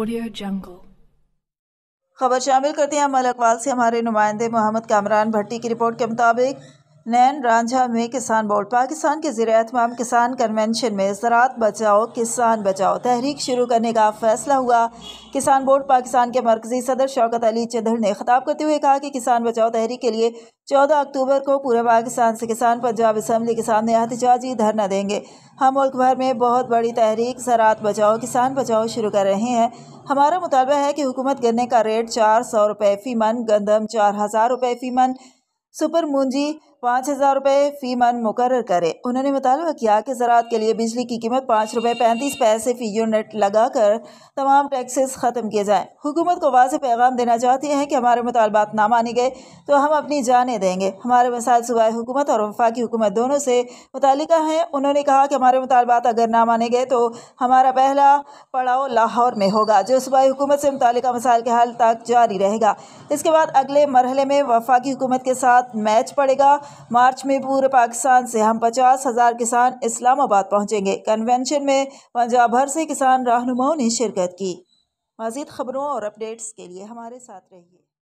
audio जंगल खबर शामिल करते हैं अमल अकवाल से हमारे नुमाइंदे मोहम्मद कामरान भट्टी की रिपोर्ट के मुताबिक नैन रांझा में किसान बोर्ड पाकिस्तान के ज़र अहतमाम किसान कन्वेंशन में ज़रात बचाओ किसान बचाओ तहरीक शुरू करने का फैसला हुआ किसान बोर्ड पाकिस्तान के मरकजी सदर शौकत अली चदर ने खिताब करते हुए कहा कि किसान बचाओ तहरीक के लिए चौदह अक्टूबर को पूरे पाकिस्तान से किसान पंजाब असम्बली के सामने एहतजाजी धरना देंगे हम मुल्क भर में बहुत बड़ी तहरीक ज़रात बचाओ किसान बचाओ शुरू कर रहे हैं हमारा मुतालबा है कि हुकूमत गन्ने का रेट चार सौ रुपये फ़ीमन गंदम चार हज़ार रुपये फ़ीमन सुपर मूंजी पाँच हज़ार रुपये फ़ी मन मुकर करे उन्होंने मुतालबा किया कि ज़रात के लिए बिजली की कीमत पाँच रुपये पैंतीस पैसे फ़ी यूनिट लगा कर तमाम टैक्सेस ख़त्म किए जाएँ हुकूमत को वाज पैगाम देना चाहती हैं कि हमारे मुतालबात ना माने गए तो हम अपनी जानें देंगे हमारे मसाइल सूबाई हुकूमत और वफाकी हुकूमत दोनों से मुतल हैं उन्होंने कहा कि हमारे मुतालबात अगर ना माने गए तो हमारा पहला पड़ाव लाहौर में होगा जो सूबाई हुकूमत से मुतल मसाइल के हल तक जारी रहेगा इसके बाद अगले मरहले में वफाकी हुकूमत के साथ मैच पड़ेगा मार्च में पूरे पाकिस्तान से हम पचास हज़ार किसान इस्लामाबाद पहुँचेंगे कन्वेंशन में पंजाब भर से किसान रहनुमाओं ने शिरकत की मज़ीद खबरों और अपडेट्स के लिए हमारे साथ रहिए